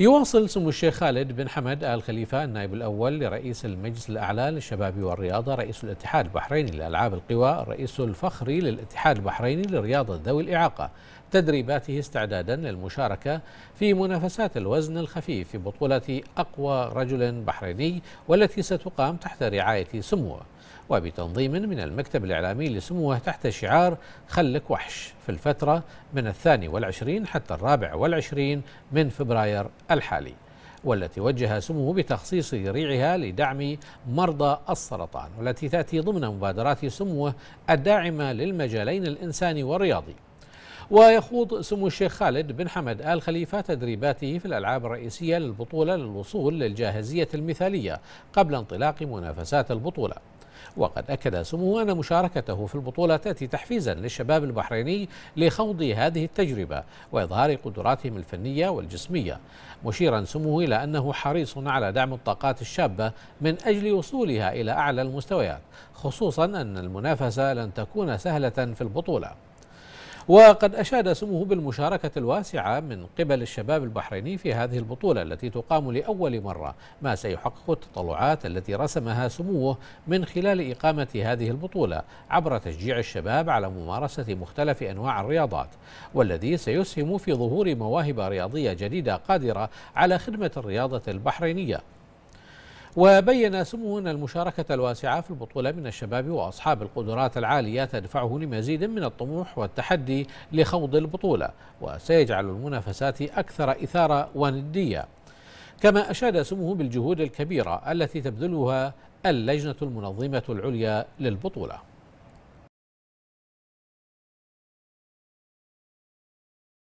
يواصل سمو الشيخ خالد بن حمد آل خليفة النائب الأول لرئيس المجلس الأعلى للشباب والرياضة رئيس الاتحاد البحريني لألعاب القوى الرئيس الفخري للاتحاد البحريني لرياضة ذوي الإعاقة تدريباته استعدادا للمشاركة في منافسات الوزن الخفيف في بطولة أقوى رجل بحريني والتي ستقام تحت رعاية سموه وبتنظيم من المكتب الإعلامي لسموه تحت شعار خلك وحش في الفترة من الثاني والعشرين حتى الرابع والعشرين من فبراير الحالي والتي وجه سموه بتخصيص ريعها لدعم مرضى السرطان والتي تأتي ضمن مبادرات سموه الداعمة للمجالين الإنساني والرياضي ويخوض سمو الشيخ خالد بن حمد آل خليفة تدريباته في الألعاب الرئيسية للبطولة للوصول للجاهزية المثالية قبل انطلاق منافسات البطولة وقد أكد سموه أن مشاركته في البطولة تأتي تحفيزا للشباب البحريني لخوض هذه التجربة وإظهار قدراتهم الفنية والجسمية مشيرا سموه إلى أنه حريص على دعم الطاقات الشابة من أجل وصولها إلى أعلى المستويات خصوصا أن المنافسة لن تكون سهلة في البطولة وقد أشاد سموه بالمشاركة الواسعة من قبل الشباب البحريني في هذه البطولة التي تقام لأول مرة ما سيحقق التطلعات التي رسمها سموه من خلال إقامة هذه البطولة عبر تشجيع الشباب على ممارسة مختلف أنواع الرياضات والذي سيسهم في ظهور مواهب رياضية جديدة قادرة على خدمة الرياضة البحرينية وبين سموه أن المشاركة الواسعة في البطولة من الشباب وأصحاب القدرات العالية تدفعه لمزيد من الطموح والتحدي لخوض البطولة وسيجعل المنافسات أكثر إثارة وندية كما أشاد سموه بالجهود الكبيرة التي تبذلها اللجنة المنظمة العليا للبطولة